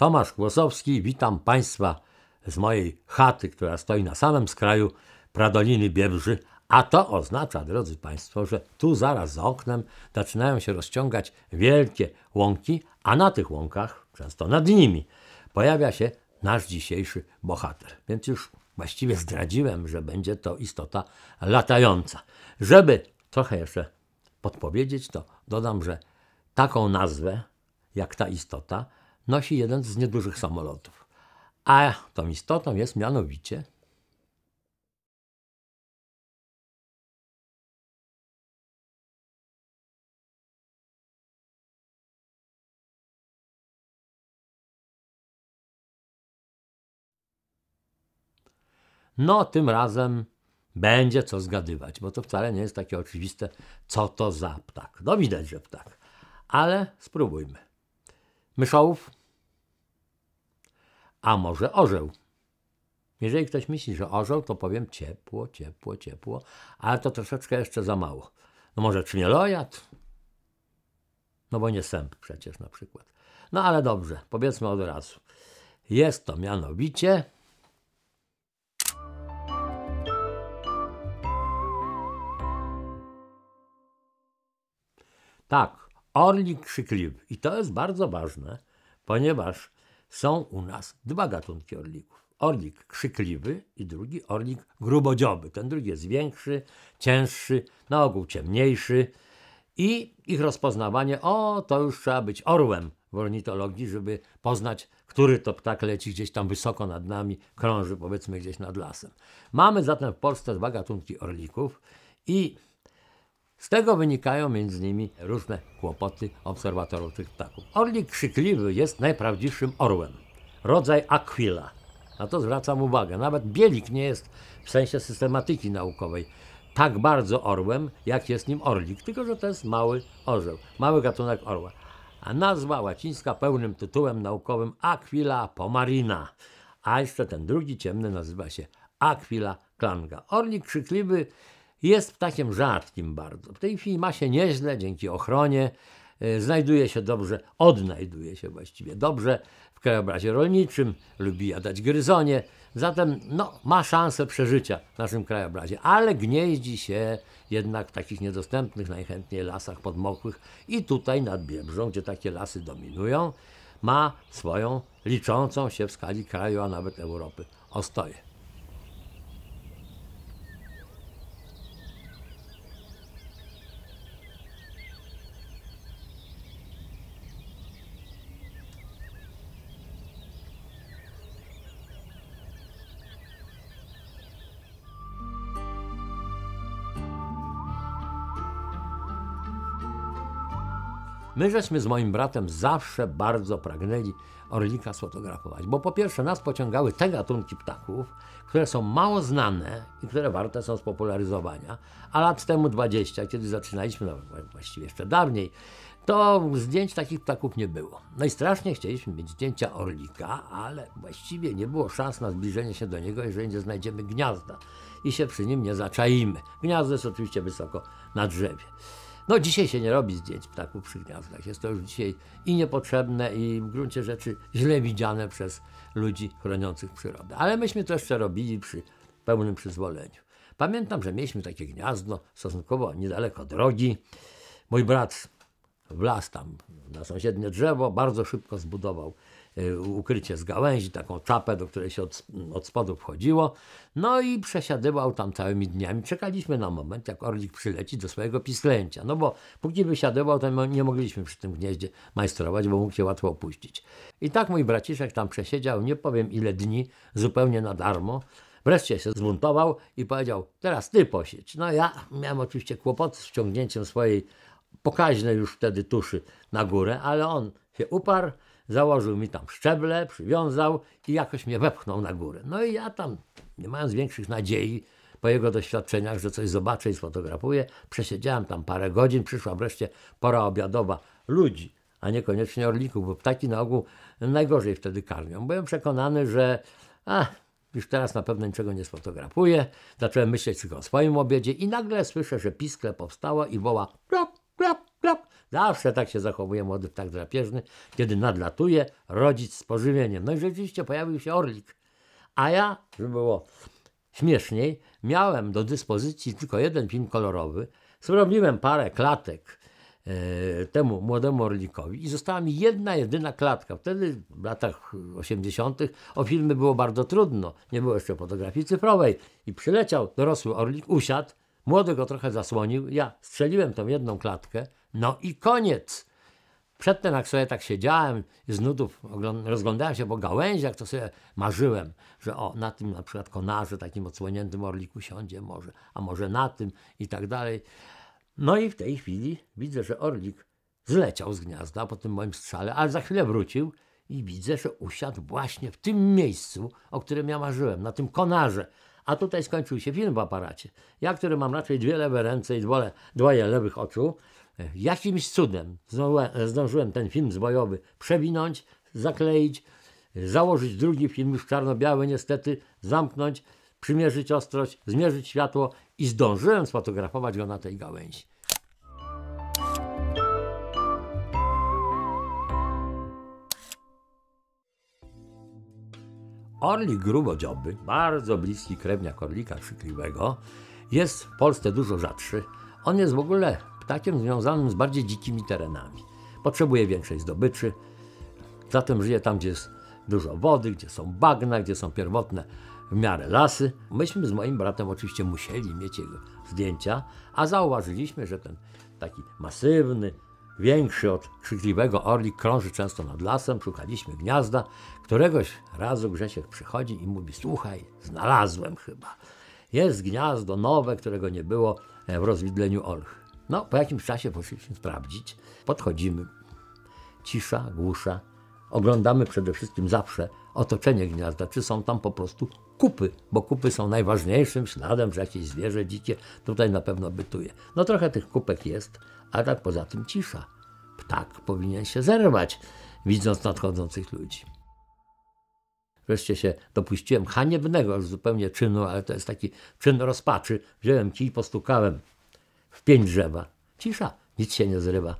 Tomasz Kłosowski, witam Państwa z mojej chaty, która stoi na samym skraju Pradoliny Biebrzy, a to oznacza, drodzy Państwo, że tu zaraz za oknem zaczynają się rozciągać wielkie łąki, a na tych łąkach, często nad nimi, pojawia się nasz dzisiejszy bohater. Więc już właściwie zdradziłem, że będzie to istota latająca. Żeby trochę jeszcze podpowiedzieć, to dodam, że taką nazwę jak ta istota nosi jeden z niedużych samolotów. A tą istotą jest mianowicie No, tym razem będzie co zgadywać, bo to wcale nie jest takie oczywiste, co to za ptak. No widać, że ptak. Ale spróbujmy. Myszołów a może orzeł? Jeżeli ktoś myśli, że orzeł, to powiem ciepło, ciepło, ciepło, ale to troszeczkę jeszcze za mało. No może czmielojad? No bo nie sęp przecież na przykład. No ale dobrze, powiedzmy od razu. Jest to mianowicie... Tak, orlik krzykliwy. I to jest bardzo ważne, ponieważ są u nas dwa gatunki orlików. Orlik krzykliwy i drugi orlik grubodzioby. Ten drugi jest większy, cięższy, na ogół ciemniejszy i ich rozpoznawanie, o to już trzeba być orłem w ornitologii, żeby poznać, który to ptak leci gdzieś tam wysoko nad nami, krąży powiedzmy gdzieś nad lasem. Mamy zatem w Polsce dwa gatunki orlików i z tego wynikają między nimi różne kłopoty obserwatorów tych ptaków. Orlik krzykliwy jest najprawdziwszym orłem, rodzaj aquila. Na to zwracam uwagę. Nawet bielik nie jest w sensie systematyki naukowej tak bardzo orłem, jak jest nim orlik, tylko że to jest mały orzeł, mały gatunek orła. A nazwa łacińska pełnym tytułem naukowym Aquila pomarina, a jeszcze ten drugi ciemny nazywa się Aquila klanga. Orlik krzykliwy jest ptakiem rzadkim bardzo. W tej chwili ma się nieźle dzięki ochronie, e, znajduje się dobrze, odnajduje się właściwie dobrze w krajobrazie rolniczym, lubi jadać gryzonie, zatem no, ma szansę przeżycia w naszym krajobrazie, ale gnieździ się jednak w takich niedostępnych najchętniej lasach podmokłych i tutaj nad Biebrzą, gdzie takie lasy dominują, ma swoją liczącą się w skali kraju, a nawet Europy ostoję. My żeśmy z moim bratem zawsze bardzo pragnęli orlika sfotografować, bo po pierwsze nas pociągały te gatunki ptaków, które są mało znane i które warte są spopularyzowania, a lat temu 20, kiedy zaczynaliśmy, no właściwie jeszcze dawniej, to zdjęć takich ptaków nie było. No i strasznie chcieliśmy mieć zdjęcia orlika, ale właściwie nie było szans na zbliżenie się do niego, jeżeli nie znajdziemy gniazda i się przy nim nie zaczaimy. Gniazdo jest oczywiście wysoko na drzewie. No dzisiaj się nie robi zdjęć ptaków przy gniazdach. Jest to już dzisiaj i niepotrzebne i w gruncie rzeczy źle widziane przez ludzi chroniących przyrodę. Ale myśmy to jeszcze robili przy pełnym przyzwoleniu. Pamiętam, że mieliśmy takie gniazdo stosunkowo niedaleko drogi. Mój brat w tam na sąsiednie drzewo bardzo szybko zbudował Y, ukrycie z gałęzi, taką czapę, do której się od, od spodu wchodziło. No i przesiadywał tam całymi dniami. Czekaliśmy na moment, jak orlik przyleci do swojego pisklęcia. No bo póki wysiadywał, to nie mogliśmy przy tym gnieździe majstrować, bo mógł się łatwo opuścić. I tak mój braciszek tam przesiedział, nie powiem ile dni, zupełnie na darmo. Wreszcie się zbuntował i powiedział, teraz ty posiedź. No ja miałem oczywiście kłopot z ciągnięciem swojej pokaźnej już wtedy tuszy na górę, ale on się uparł założył mi tam szczeble, przywiązał i jakoś mnie wepchnął na górę. No i ja tam, nie mając większych nadziei, po jego doświadczeniach, że coś zobaczę i sfotografuję, przesiedziałem tam parę godzin, przyszła wreszcie pora obiadowa ludzi, a niekoniecznie orlików, bo ptaki na ogół najgorzej wtedy karmią. Byłem przekonany, że a, już teraz na pewno niczego nie sfotografuję. Zacząłem myśleć tylko o swoim obiedzie i nagle słyszę, że piskle powstało i woła Klap. Zawsze tak się zachowuje młody ptak drapieżny, kiedy nadlatuje rodzic z pożywieniem. No i rzeczywiście pojawił się orlik. A ja, żeby było śmieszniej, miałem do dyspozycji tylko jeden film kolorowy. Zrobiłem parę klatek e, temu młodemu orlikowi i została mi jedna, jedyna klatka. Wtedy w latach 80. o filmy było bardzo trudno. Nie było jeszcze fotografii cyfrowej. I przyleciał dorosły orlik, usiadł, młody go trochę zasłonił. Ja strzeliłem tą jedną klatkę no i koniec. Przedtem, jak sobie tak siedziałem z nudów, rozglądałem się po gałęziach, to sobie marzyłem, że o, na tym na przykład konarze, takim odsłoniętym orliku siądzie może, a może na tym i tak dalej. No i w tej chwili widzę, że orlik zleciał z gniazda po tym moim strzale, ale za chwilę wrócił i widzę, że usiadł właśnie w tym miejscu, o którym ja marzyłem, na tym konarze. A tutaj skończył się film w aparacie. Ja, który mam raczej dwie lewe ręce i dwoje, dwoje lewych oczu, Jakimś cudem zdążyłem ten film zbojowy przewinąć, zakleić, założyć drugi film, już czarno-biały niestety, zamknąć, przymierzyć ostrość, zmierzyć światło i zdążyłem sfotografować go na tej gałęzi. Orlik grubodzioby, bardzo bliski krewniak orlika krzykliwego, jest w Polsce dużo rzadszy. On jest w ogóle ptakiem związanym z bardziej dzikimi terenami. Potrzebuje większej zdobyczy, zatem żyje tam, gdzie jest dużo wody, gdzie są bagna, gdzie są pierwotne w miarę lasy. Myśmy z moim bratem oczywiście musieli mieć jego zdjęcia, a zauważyliśmy, że ten taki masywny, większy od krzykliwego orli krąży często nad lasem, szukaliśmy gniazda. Któregoś razu Grzesiek przychodzi i mówi, słuchaj, znalazłem chyba. Jest gniazdo nowe, którego nie było w rozwidleniu Olch. No, po jakimś czasie poszliśmy sprawdzić. Podchodzimy. Cisza, głusza. Oglądamy przede wszystkim zawsze otoczenie gniazda, czy są tam po prostu kupy, bo kupy są najważniejszym śladem, że jakieś zwierzę dzikie tutaj na pewno bytuje. No trochę tych kupek jest, a tak poza tym cisza. Ptak powinien się zerwać, widząc nadchodzących ludzi. Wreszcie się dopuściłem haniebnego już zupełnie czynu, ale to jest taki czyn rozpaczy. Wziąłem kij postukałem w pień drzewa. Cisza, nic się nie zrywa.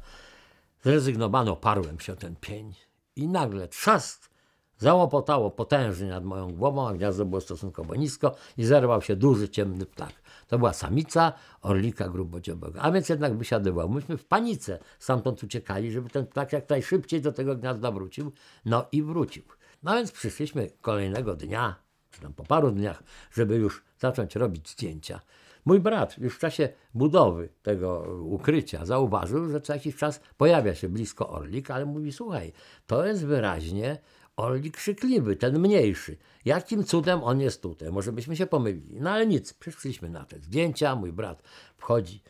Zrezygnowano, parłem się ten pień i nagle trzask załopotało potężnie nad moją głową, a gniazdo było stosunkowo nisko i zerwał się duży, ciemny ptak. To była samica orlika grubodziobego, a więc jednak wysiadywał. Myśmy w panice stamtąd uciekali, żeby ten ptak jak najszybciej do tego gniazda wrócił. No i wrócił. No więc przyszliśmy kolejnego dnia, czy tam po paru dniach, żeby już zacząć robić zdjęcia. Mój brat już w czasie budowy tego ukrycia zauważył, że co jakiś czas pojawia się blisko orlik, ale mówi: Słuchaj, to jest wyraźnie orlik krzykliwy, ten mniejszy. Jakim cudem on jest tutaj? Może byśmy się pomylili. No ale nic, przyszliśmy na te zdjęcia. Mój brat wchodzi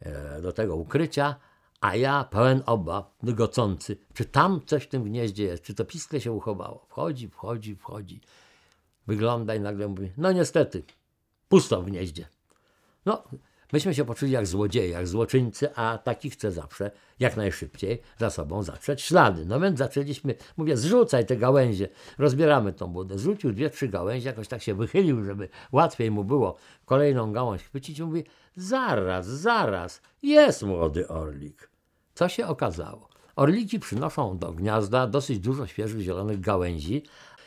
e, do tego ukrycia, a ja pełen obaw, drgocący, czy tam coś w tym gnieździe jest, czy to piskle się uchowało. Wchodzi, wchodzi, wchodzi. Wygląda i nagle mówi, no niestety, pusto w gnieździe. No, myśmy się poczuli jak złodzieje, jak złoczyńcy, a taki chce zawsze jak najszybciej za sobą zatrzeć ślady. No więc zaczęliśmy, mówię, zrzucaj te gałęzie, rozbieramy tą budę. Zrzucił dwie, trzy gałęzie, jakoś tak się wychylił, żeby łatwiej mu było kolejną gałąź chwycić. Mówi, zaraz, zaraz, jest młody orlik. Co się okazało? Orliki przynoszą do gniazda dosyć dużo świeżych zielonych gałęzi,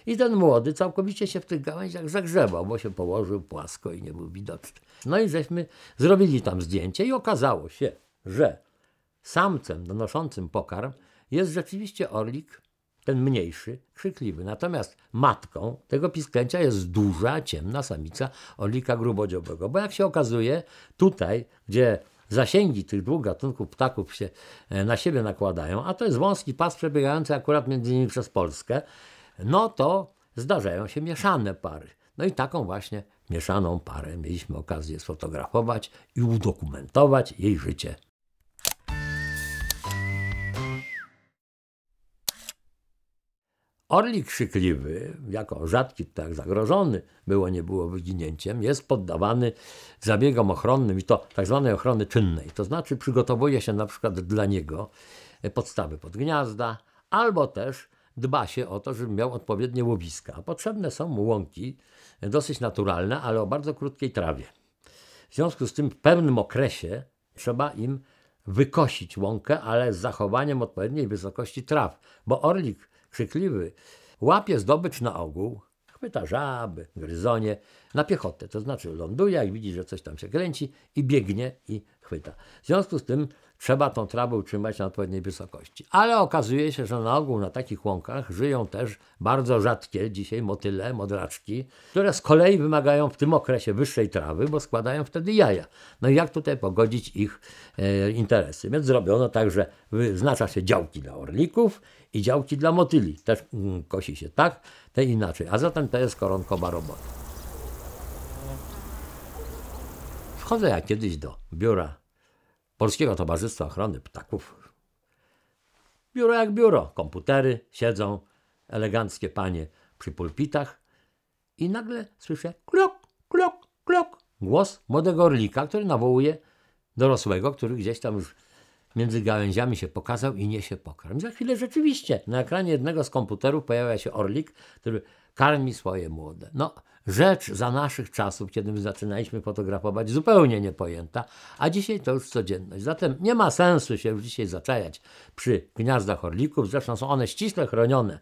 i ten młody całkowicie się w tych gałęziach zagrzebał, bo się położył płasko i nie był widoczny. No i żeśmy zrobili tam zdjęcie i okazało się, że samcem donoszącym pokarm jest rzeczywiście orlik, ten mniejszy, krzykliwy. Natomiast matką tego pisklęcia jest duża, ciemna samica orlika grubodziobego. Bo jak się okazuje, tutaj, gdzie zasięgi tych dwóch gatunków ptaków się e, na siebie nakładają, a to jest wąski pas przebiegający akurat między innymi przez Polskę, no to zdarzają się mieszane pary. No i taką właśnie mieszaną parę mieliśmy okazję sfotografować i udokumentować jej życie. Orlik krzykliwy, jako rzadki tak zagrożony, było nie było wyginięciem, jest poddawany zabiegom ochronnym i to tak zwanej ochrony czynnej. To znaczy przygotowuje się na przykład dla niego podstawy pod gniazda, albo też dba się o to, żeby miał odpowiednie łowiska. Potrzebne są mu łąki e, dosyć naturalne, ale o bardzo krótkiej trawie. W związku z tym w pewnym okresie trzeba im wykosić łąkę, ale z zachowaniem odpowiedniej wysokości traw, bo orlik krzykliwy łapie zdobycz na ogół, chwyta żaby, gryzonie na piechotę, to znaczy ląduje, jak widzi, że coś tam się kręci i biegnie i chwyta. W związku z tym trzeba tą trawę utrzymać na odpowiedniej wysokości. Ale okazuje się, że na ogół na takich łąkach żyją też bardzo rzadkie dzisiaj motyle, modraczki, które z kolei wymagają w tym okresie wyższej trawy, bo składają wtedy jaja. No i jak tutaj pogodzić ich e, interesy? Więc zrobiono tak, że wyznacza się działki dla orlików i działki dla motyli. Też mm, kosi się tak, te inaczej. A zatem to jest koronkowa robota. Wchodzę ja kiedyś do biura Polskiego Towarzystwa Ochrony Ptaków. Biuro jak biuro, komputery, siedzą eleganckie panie przy pulpitach i nagle słyszę klok, klok, klok, głos młodego orlika, który nawołuje dorosłego, który gdzieś tam już między gałęziami się pokazał i niesie pokarm. Za chwilę rzeczywiście na ekranie jednego z komputerów pojawia się orlik, który karmi swoje młode. No, rzecz za naszych czasów, kiedy my zaczynaliśmy fotografować, zupełnie niepojęta, a dzisiaj to już codzienność. Zatem nie ma sensu się już dzisiaj zaczajać przy gniazdach orlików, zresztą są one ściśle chronione.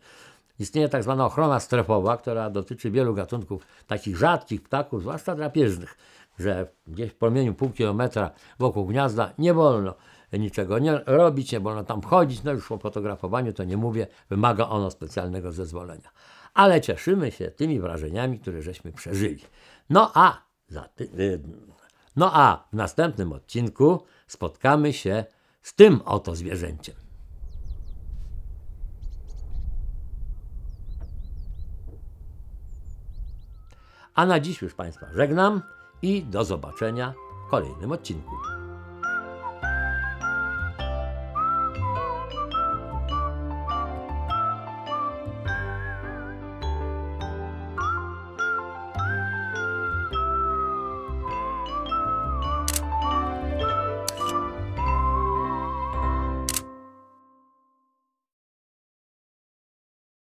Istnieje tak zwana ochrona strefowa, która dotyczy wielu gatunków takich rzadkich ptaków, zwłaszcza drapieżnych, że gdzieś w promieniu pół kilometra wokół gniazda nie wolno niczego nie robić, nie wolno tam wchodzić, no już o fotografowaniu to nie mówię, wymaga ono specjalnego zezwolenia ale cieszymy się tymi wrażeniami, które żeśmy przeżyli. No a, ty, y, no a w następnym odcinku spotkamy się z tym oto zwierzęciem. A na dziś już Państwa żegnam i do zobaczenia w kolejnym odcinku.